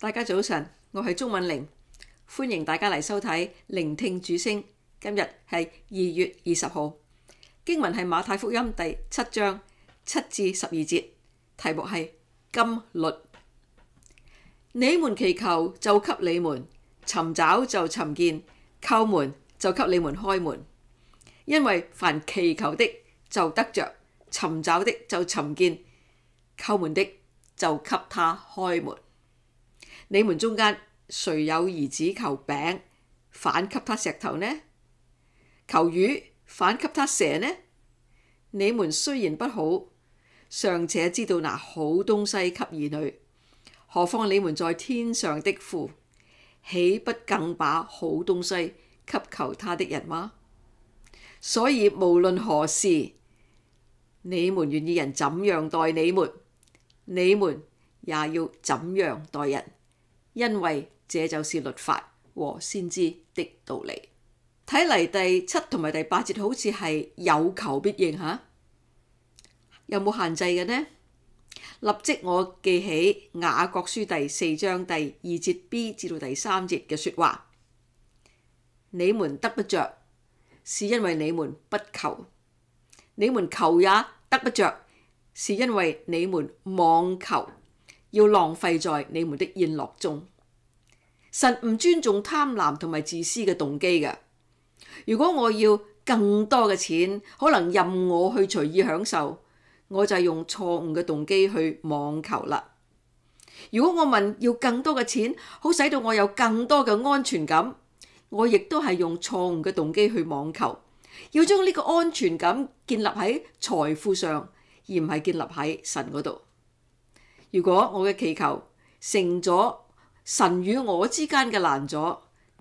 大家早晨，我系钟敏玲，欢迎大家嚟收睇聆听主声。今日系二月二十号，经文系马太福音第七章七至十二节，题目系金律。你们祈求就给你们，寻找就寻见，叩门就给你们开门，因为凡祈求的就得着，寻找的就寻见，叩门的就给他开门。你們中間誰有兒子求餅，反給他石頭呢？求魚，反給他蛇呢？你們雖然不好，尚且知道拿好東西給兒女，何況你們在天上的父，岂不更把好東西給求他的人嗎？所以無論何事，你們願意人怎樣待你們，你們也要怎樣待人。因为这就是律法和先知的道理。睇嚟第七同埋第八节好似系有求必应吓，有冇限制嘅呢？立即我记起雅各书第四章第二节 B 至到第三节嘅说话：你们得不着，是因为你们不求；你们求也得不着，是因为你们妄求。要浪费在你们的宴乐中，神唔尊重贪婪同埋自私嘅动机嘅。如果我要更多嘅钱，可能任我去随意享受，我就用错误嘅动机去妄求啦。如果我问要更多嘅钱，好使到我有更多嘅安全感，我亦都系用错误嘅动机去妄求。要将呢个安全感建立喺财富上，而唔系建立喺神嗰度。如果我嘅祈求成咗神与我之间嘅拦阻，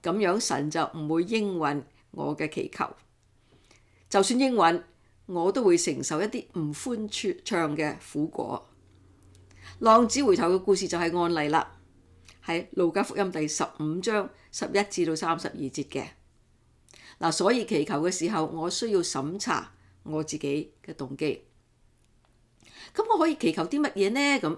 咁样神就唔会应允我嘅祈求。就算应允，我都会承受一啲唔欢畅嘅苦果。浪子回头嘅故事就系案例啦，喺路加福音第十五章十一至到三十二节嘅。嗱，所以祈求嘅时候，我需要审查我自己嘅动机。咁我可以祈求啲乜嘢呢？咁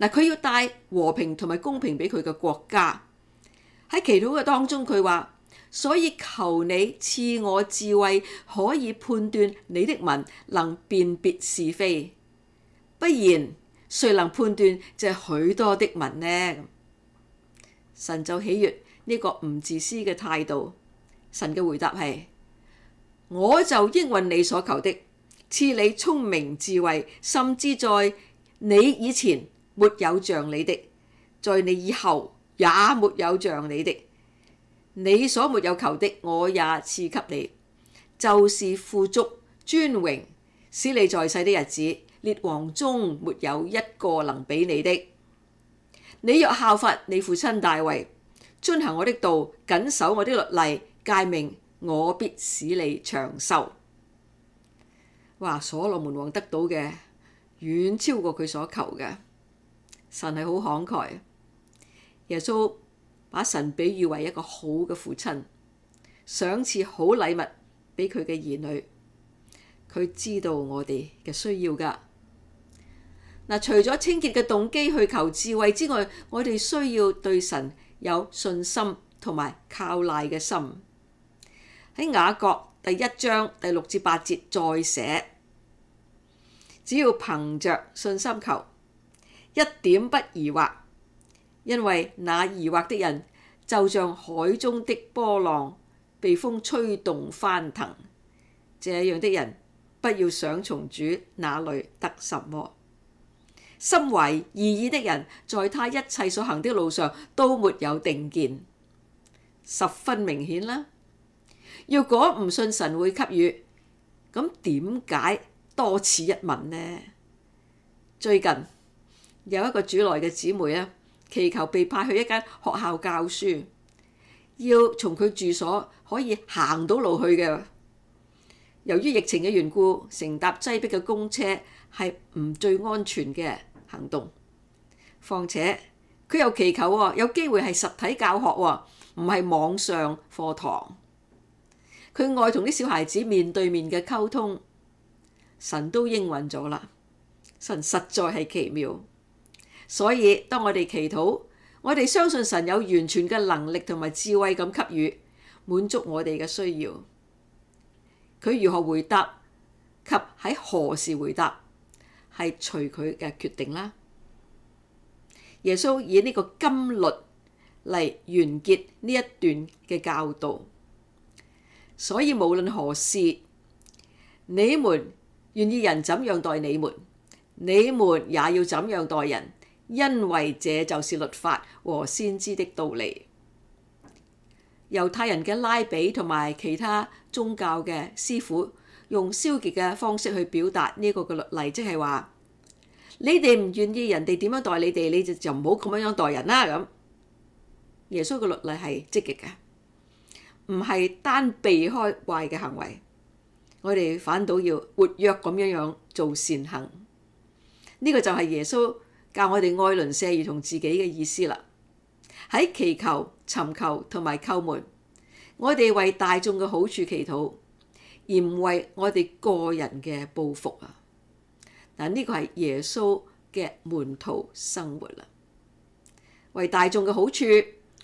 嗱，佢要带和平同埋公平俾佢嘅国家喺祈祷嘅当中，佢话所以求你赐我智慧，可以判断你的民能辨别是非，不然谁能判断这许多的民呢？神就喜悦呢个唔自私嘅态度。神嘅回答系我就应允你所求的，赐你聪明智慧，甚至在你以前。没有像你的，在你以后也没有像你的。你所没有求的，我也赐给你，就是富足、尊荣，使你在世的日子，列王中没有一个能比你的。你若效法你父亲大位，遵行我的道，谨守我的律例，诫命，我必使你长寿。哇！所罗门王得到嘅，远超过佢所求嘅。神係好慷慨，耶穌把神比喻为一个好嘅父亲，赏赐好礼物俾佢嘅儿女。佢知道我哋嘅需要噶。嗱，除咗清洁嘅动机去求智慧之外，我哋需要对神有信心同埋靠赖嘅心。喺雅各第一章第六至八节再写，只要凭着信心求。一点不疑惑，因为那疑惑的人就像海中的波浪，被风吹动翻腾。这样的人不要想从主那里得什么。心怀疑意的人，在他一切所行的路上都没有定见。十分明显啦，若果唔信神会给予，咁点解多此一问呢？最近。有一個主內嘅姊妹咧，祈求被派去一間學校教書，要從佢住所可以行到路去嘅。由於疫情嘅緣故，乘搭擠迫嘅公車係唔最安全嘅行動。況且佢又祈求喎，有機會係實體教學喎，唔係網上課堂。佢愛同啲小孩子面對面嘅溝通，神都應允咗啦。神實在係奇妙。所以，當我哋祈禱，我哋相信神有完全嘅能力同埋智慧咁給予滿足我哋嘅需要。佢如何回答及喺何時回答，係隨佢嘅決定啦。耶穌以呢個金律嚟完結呢一段嘅教導。所以無論何事，你們願意人怎樣待你們，你們也要怎樣待人。因为这就是律法和先知的道理。犹太人嘅拉比同埋其他宗教嘅师傅用消极嘅方式去表达呢个嘅律例，即系话你哋唔愿意人哋点样待你哋，你就就唔好咁样待人啦。咁耶稣嘅律例系积极嘅，唔系单避开坏嘅行为，我哋反倒要活跃咁样样做善行。呢个就系耶稣。教我哋爱邻舍如同自己嘅意思啦，喺祈求、尋求同埋叩门，我哋为大众嘅好处祈祷，而唔为我哋个人嘅报复啊！嗱，呢个系耶稣嘅门徒生活啦，为大众嘅好处，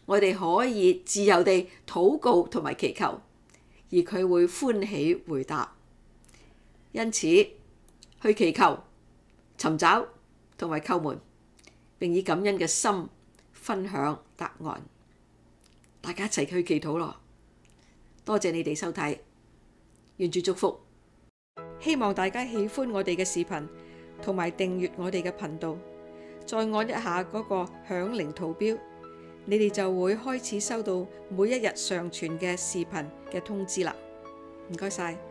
我哋可以自由地祷告同埋祈求，而佢会欢喜回答。因此，去祈求、尋找。同埋叩門，並以感恩嘅心分享答案。大家一齊去祈禱咯！多謝你哋收睇，願主祝福。希望大家喜歡我哋嘅視頻，同埋訂閱我哋嘅頻道。再按一下嗰個響鈴圖標，你哋就會開始收到每一日上傳嘅視頻嘅通知啦。唔該晒。